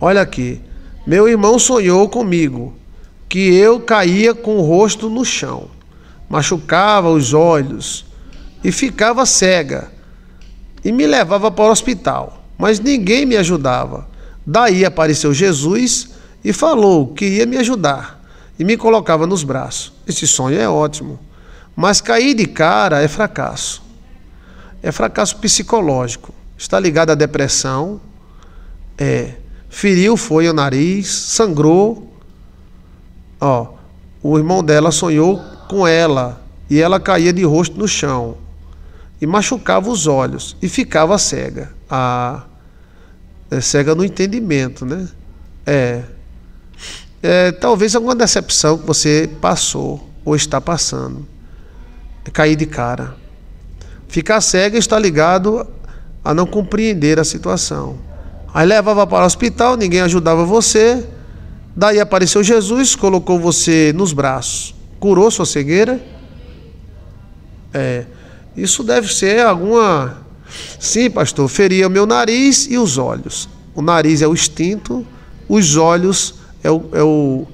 Olha aqui. Meu irmão sonhou comigo que eu caía com o rosto no chão, machucava os olhos e ficava cega e me levava para o hospital, mas ninguém me ajudava. Daí apareceu Jesus e falou que ia me ajudar e me colocava nos braços. Esse sonho é ótimo, mas cair de cara é fracasso. É fracasso psicológico. Está ligado à depressão? É Feriu, foi o nariz, sangrou. Ó, o irmão dela sonhou com ela e ela caía de rosto no chão e machucava os olhos e ficava cega. A ah, é cega no entendimento, né? É. é. Talvez alguma decepção que você passou ou está passando. É cair de cara. Ficar cega está ligado a não compreender a situação. Aí levava para o hospital, ninguém ajudava você. Daí apareceu Jesus, colocou você nos braços, curou sua cegueira. É, isso deve ser alguma. Sim, pastor, feria meu nariz e os olhos. O nariz é o instinto, os olhos é, o, é, o,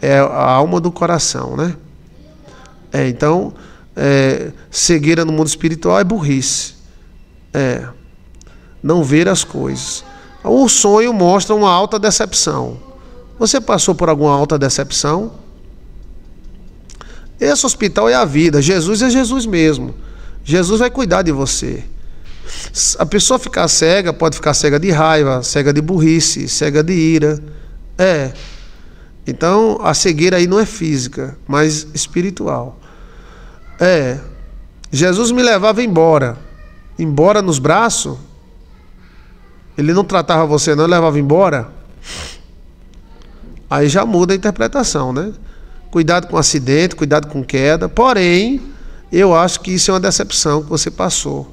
é a alma do coração, né? É, então, é, cegueira no mundo espiritual é burrice. É, não ver as coisas. O sonho mostra uma alta decepção. Você passou por alguma alta decepção? Esse hospital é a vida. Jesus é Jesus mesmo. Jesus vai cuidar de você. A pessoa ficar cega pode ficar cega de raiva, cega de burrice, cega de ira. É. Então, a cegueira aí não é física, mas espiritual. É. Jesus me levava embora. Embora nos braços? ele não tratava você, não levava embora, aí já muda a interpretação, né? Cuidado com acidente, cuidado com queda. Porém, eu acho que isso é uma decepção que você passou.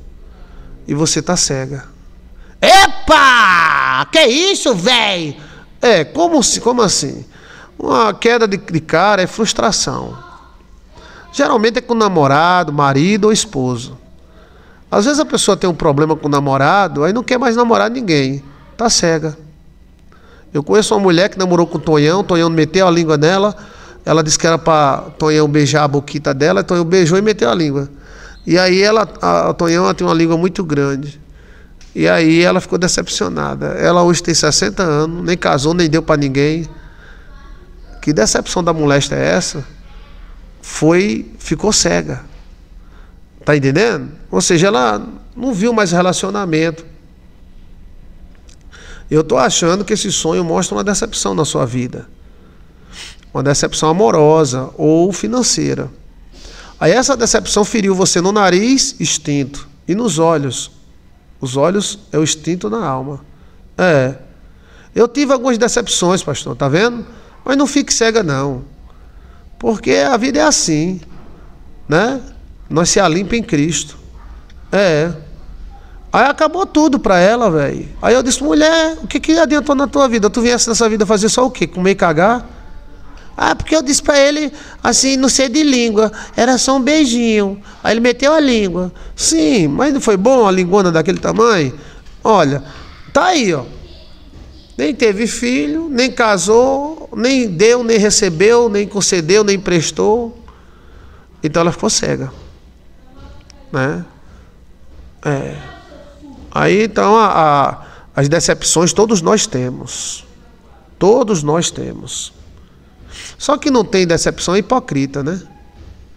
E você tá cega. Epa! Que isso, velho? É, como, como assim? Uma queda de, de cara é frustração. Geralmente é com namorado, marido ou esposo. Às vezes a pessoa tem um problema com o namorado, aí não quer mais namorar ninguém. Tá cega. Eu conheço uma mulher que namorou com o Tonhão, o Tonhão meteu a língua nela, ela disse que era para Tonhão beijar a boquita dela, Tonhão beijou e meteu a língua. E aí ela, a, a Tonhão ela tem uma língua muito grande. E aí ela ficou decepcionada. Ela hoje tem 60 anos, nem casou, nem deu para ninguém. Que decepção da molesta é essa? Foi, ficou cega. Tá entendendo? Ou seja, ela não viu mais relacionamento. Eu estou achando que esse sonho mostra uma decepção na sua vida. Uma decepção amorosa ou financeira. Aí essa decepção feriu você no nariz, extinto e nos olhos. Os olhos é o extinto na alma. É. Eu tive algumas decepções, pastor, tá vendo? Mas não fique cega não. Porque a vida é assim, né? Nós se alimpa em Cristo. É. Aí acabou tudo pra ela, velho. Aí eu disse, mulher, o que, que adiantou na tua vida? Tu viesse nessa vida fazer só o quê? Comer e cagar? Ah, porque eu disse pra ele, assim, não sei de língua, era só um beijinho. Aí ele meteu a língua. Sim, mas não foi bom a linguona daquele tamanho? Olha, tá aí, ó. Nem teve filho, nem casou, nem deu, nem recebeu, nem concedeu, nem prestou. Então ela ficou cega né? É. Aí então a, a, as decepções todos nós temos. Todos nós temos. Só que não tem decepção é hipócrita, né?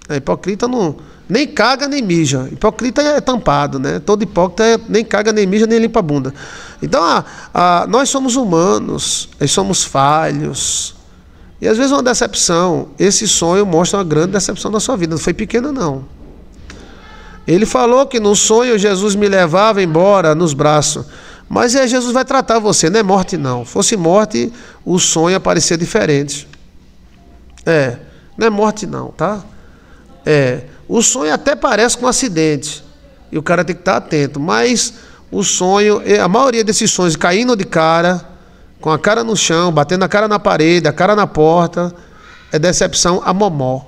a é, hipócrita não nem caga nem mija. Hipócrita é tampado, né? Todo hipócrita é, nem caga nem mija nem limpa a bunda. Então a, a, nós somos humanos, nós somos falhos. E às vezes uma decepção, esse sonho mostra uma grande decepção na sua vida. Não foi pequena não. Ele falou que no sonho Jesus me levava embora nos braços. Mas é, Jesus vai tratar você, não é morte não. Fosse morte, o sonho aparecer diferente. É, não é morte não, tá? É, o sonho até parece com um acidente. E o cara tem que estar tá atento, mas o sonho, é, a maioria desses sonhos caindo de cara, com a cara no chão, batendo a cara na parede, a cara na porta, é decepção a momó.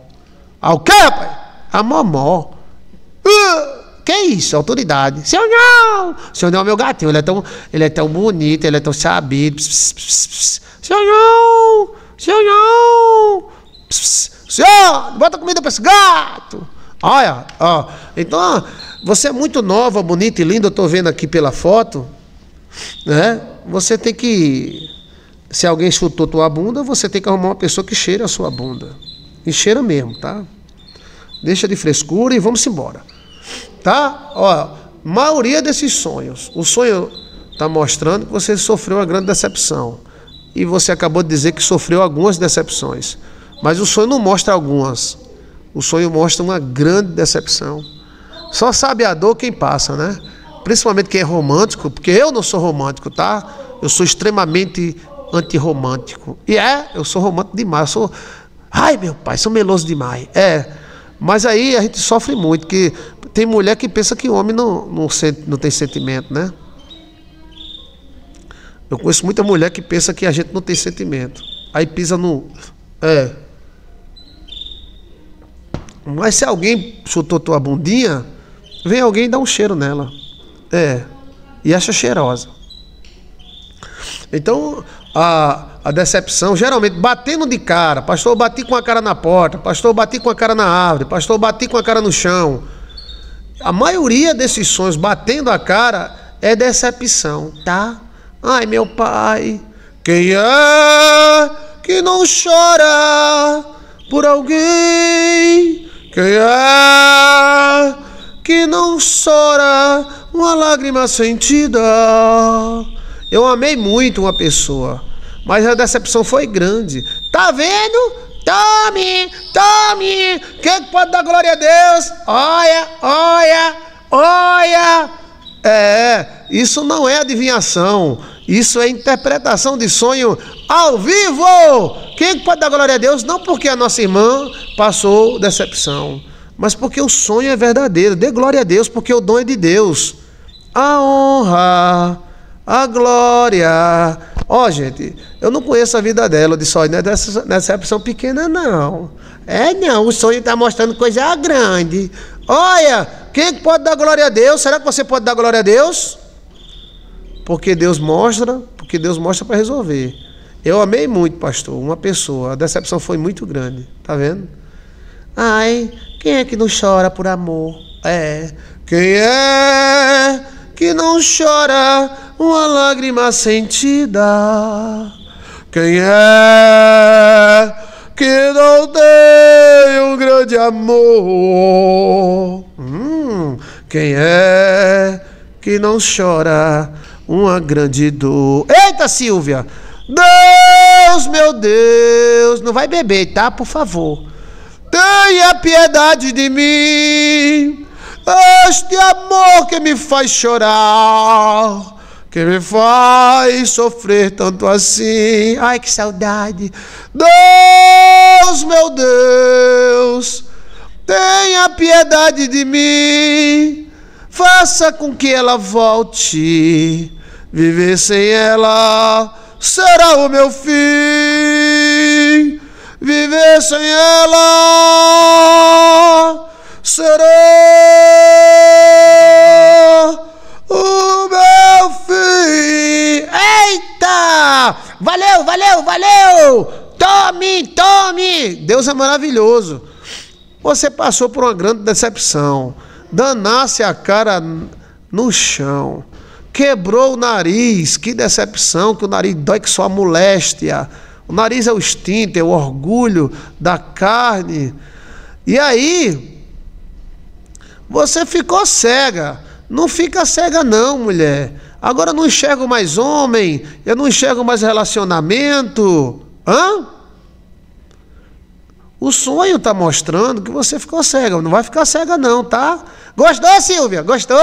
Ao ah, quê, pai? A momó que isso? Autoridade. Seu não! Seu não é meu gatinho. Ele é tão, ele é tão bonito, ele é tão sabido. Pss, pss, pss, Seu não! Seu não! Senhor, bota comida para esse gato! Olha, ó. Então, você é muito nova, bonita e linda, eu estou vendo aqui pela foto. Né? Você tem que. Se alguém chutou tua bunda, você tem que arrumar uma pessoa que cheira a sua bunda. E cheira mesmo, tá? Deixa de frescura e vamos embora. Tá? Ó, maioria desses sonhos. O sonho está mostrando que você sofreu uma grande decepção. E você acabou de dizer que sofreu algumas decepções. Mas o sonho não mostra algumas. O sonho mostra uma grande decepção. Só sabe a dor quem passa, né? Principalmente quem é romântico, porque eu não sou romântico, tá? Eu sou extremamente antirromântico. E é, eu sou romântico demais. Eu sou. Ai, meu pai, sou meloso demais. É. Mas aí a gente sofre muito, que tem mulher que pensa que homem não, não, sente, não tem sentimento, né? Eu conheço muita mulher que pensa que a gente não tem sentimento. Aí pisa no. É. Mas se alguém chutou tua bundinha, vem alguém e dá um cheiro nela. É. E acha cheirosa. Então, a, a decepção, geralmente batendo de cara, pastor, bati com a cara na porta, pastor, bati com a cara na árvore, pastor, bati com a cara no chão. A maioria desses sonhos batendo a cara é decepção, tá? Ai, meu pai, quem é que não chora por alguém? Quem é que não chora uma lágrima sentida? Eu amei muito uma pessoa, mas a decepção foi grande. Tá vendo? Tome, tome! Quem pode dar glória a Deus? Olha, olha, olha! É, isso não é adivinhação, isso é interpretação de sonho ao vivo! Quem pode dar glória a Deus? Não porque a nossa irmã passou decepção, mas porque o sonho é verdadeiro. Dê glória a Deus, porque o dom é de Deus. A honra a Glória. Ó, oh, gente, eu não conheço a vida dela. de sonho não é dessa, nessa opção pequena, não. É, não. O sonho está mostrando coisa grande. Olha, quem é pode dar glória a Deus? Será que você pode dar glória a Deus? Porque Deus mostra, porque Deus mostra para resolver. Eu amei muito, pastor, uma pessoa. A decepção foi muito grande, tá vendo? Ai, quem é que não chora por amor? É. Quem é que não chora uma lágrima sentida. Quem é que não tem um grande amor? Hum, quem é que não chora uma grande dor? Eita, Silvia! Deus, meu Deus, não vai beber, tá? Por favor. Tenha piedade de mim, este amor que me faz chorar que me faz sofrer tanto assim. Ai, que saudade. Deus, meu Deus, tenha piedade de mim. Faça com que ela volte. Viver sem ela será o meu fim. Viver sem ela será o meu valeu, valeu! Tome, tome! Deus é maravilhoso. Você passou por uma grande decepção. Danasse a cara no chão. Quebrou o nariz. Que decepção, que o nariz dói que só a moléstia. O nariz é o instinto, é o orgulho da carne. E aí, você ficou cega. Não fica cega, não, mulher. Agora eu não enxergo mais homem, eu não enxergo mais relacionamento. Hã? O sonho está mostrando que você ficou cega. Não vai ficar cega, não, tá? Gostou, Silvia? Gostou?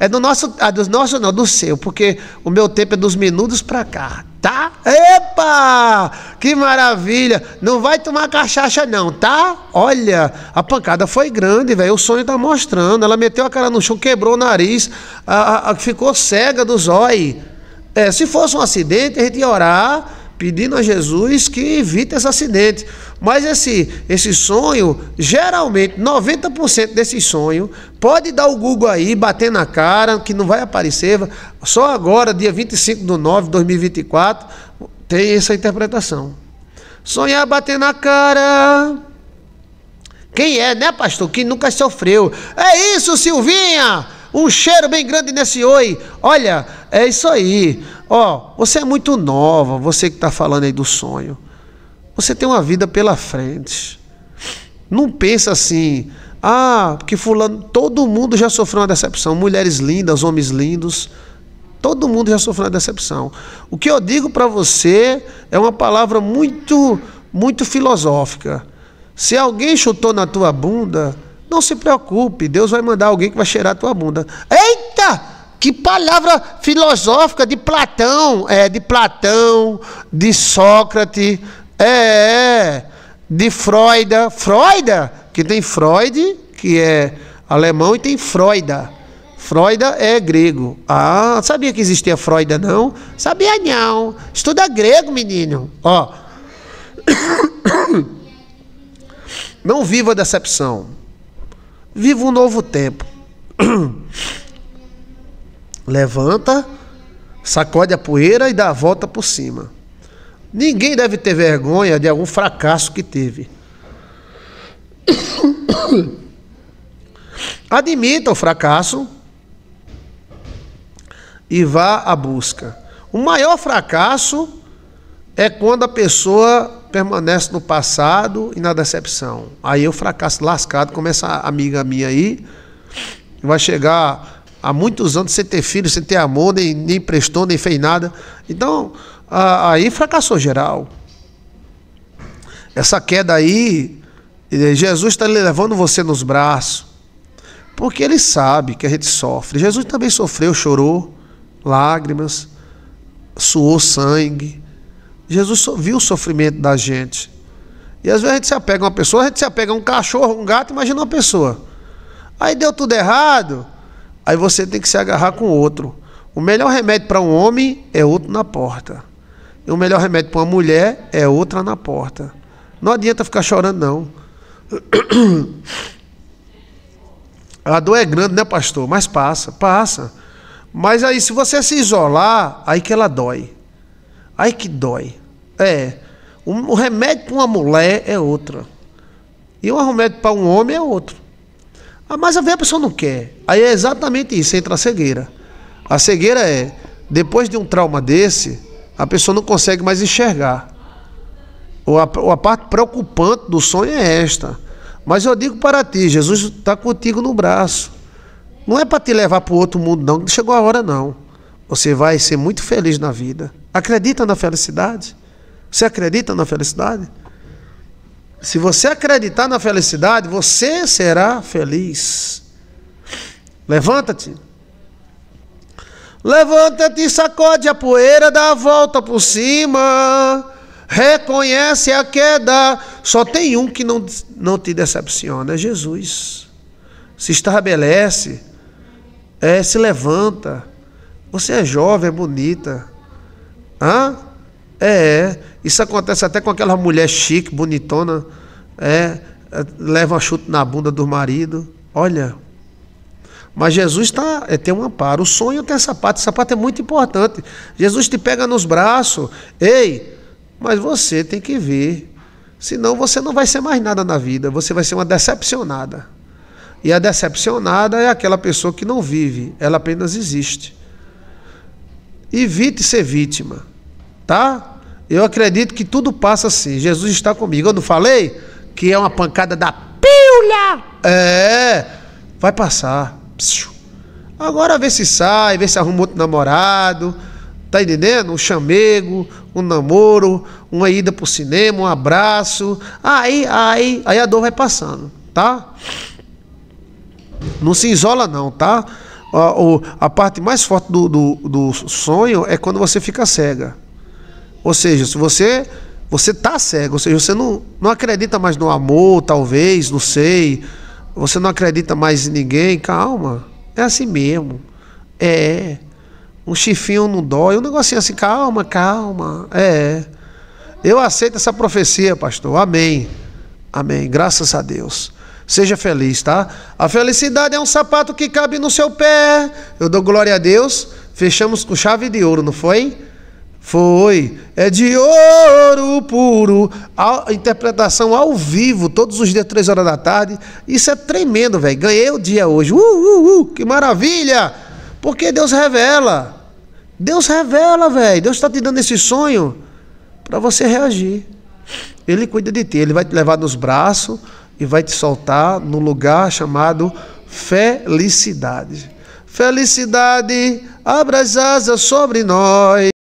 É do nosso. Ah, dos nossos, não, do seu, porque o meu tempo é dos minutos para cá, tá? Epa! Que maravilha! Não vai tomar cachaça, não, tá? Olha, a pancada foi grande, velho. O sonho está mostrando. Ela meteu a cara no chão, quebrou o nariz, a, a, ficou cega dos olhos. É, se fosse um acidente, a gente ia orar pedindo a Jesus que evite esse acidente. Mas esse, esse sonho, geralmente, 90% desse sonho, pode dar o Google aí, bater na cara, que não vai aparecer. Só agora, dia 25 de nove de 2024, tem essa interpretação. Sonhar bater na cara. Quem é, né, pastor? que nunca sofreu. É isso, Silvinha! Um cheiro bem grande nesse oi. Olha, é isso aí. Ó, você é muito nova, você que está falando aí do sonho. Você tem uma vida pela frente. Não pensa assim, ah, porque fulano, todo mundo já sofreu uma decepção, mulheres lindas, homens lindos, todo mundo já sofreu uma decepção. O que eu digo para você é uma palavra muito muito filosófica. Se alguém chutou na tua bunda, não se preocupe, Deus vai mandar alguém que vai cheirar a tua bunda. Eita! Que palavra filosófica de Platão, é de Platão, de Sócrates, é, é, de Freuda, Freuda que tem Freud, que é alemão, e tem Freuda, Freuda é grego. Ah, sabia que existia Freuda não? Sabia não. Estuda grego, menino. Ó. Não viva a decepção. Viva um novo tempo. Levanta, sacode a poeira e dá a volta por cima. Ninguém deve ter vergonha de algum fracasso que teve. Admita o fracasso e vá à busca. O maior fracasso é quando a pessoa permanece no passado e na decepção. Aí eu fracasso lascado, como essa amiga minha aí, vai chegar há muitos anos sem ter filho, sem ter amor, nem, nem prestou, nem fez nada. Então, aí fracassou geral. Essa queda aí, eh, Jesus está levando você nos braços, porque ele sabe que a gente sofre. Jesus também sofreu, chorou, lágrimas, suou sangue. Jesus viu o sofrimento da gente. E às vezes a gente se apega a uma pessoa, a gente se apega a um cachorro, um gato, imagina uma pessoa. Aí deu tudo errado, aí você tem que se agarrar com outro. O melhor remédio para um homem é outro na porta. O melhor remédio para uma mulher é outra na porta. Não adianta ficar chorando, não. A dor é grande, né, pastor? Mas passa, passa. Mas aí, se você se isolar, aí que ela dói. Aí que dói. É. Um, remédio para uma mulher é outra. E um remédio para um homem é outro. Ah, mas a pessoa não quer. Aí é exatamente isso, entra a cegueira. A cegueira é, depois de um trauma desse, a pessoa não consegue mais enxergar. Ou a, parte preocupante do sonho é esta. Mas eu digo para ti, Jesus está contigo no braço. Não é para te levar para o outro mundo, Não chegou a hora, não. Você vai ser muito feliz na vida. Acredita na felicidade? Você acredita na felicidade? Se você acreditar na felicidade, você será feliz. Levanta-te. Levanta-te e sacode a poeira, dá a volta por cima. Reconhece a queda. Só tem um que não, não te decepciona, é Jesus. Se estabelece, é, se levanta. Você é jovem, é bonita. Hã? É, é. isso acontece até com aquela mulher chique, bonitona, é, é leva um chute na bunda do marido. Olha, mas Jesus tá, é, tem um amparo. O sonho tem sapato. sapato é muito importante. Jesus te pega nos braços. Ei, mas você tem que ver. Senão você não vai ser mais nada na vida. Você vai ser uma decepcionada. E a decepcionada é aquela pessoa que não vive. Ela apenas existe. Evite ser vítima. Tá? Eu acredito que tudo passa assim. Jesus está comigo. Eu não falei que é uma pancada da pilha? É. Vai passar. Psiu. Agora vê se sai, vê se arruma outro namorado. Tá entendendo? Um chamego, um namoro, uma ida pro cinema, um abraço. Aí, aí, aí a dor vai passando, tá? Não se isola não, tá? A, a parte mais forte do, do, do sonho é quando você fica cega. Ou seja, se você você tá cego, ou seja, você não, não acredita mais no amor, talvez, não sei você não acredita mais em ninguém? Calma. É assim mesmo. É. Um chifinho não dói. Um negocinho assim, calma, calma. É. Eu aceito essa profecia, pastor. Amém. Amém. Graças a Deus. Seja feliz, tá? A felicidade é um sapato que cabe no seu pé. Eu dou glória a Deus. Fechamos com chave de ouro, não foi? Foi, é de ouro puro, a interpretação ao vivo, todos os dias, três horas da tarde. Isso é tremendo, velho. Ganhei o dia hoje. Uh, uh, uh, que maravilha! Porque Deus revela. Deus revela, velho. Deus está te dando esse sonho para você reagir. Ele cuida de ti, ele vai te levar nos braços e vai te soltar no lugar chamado felicidade. Felicidade, abra as asas sobre nós.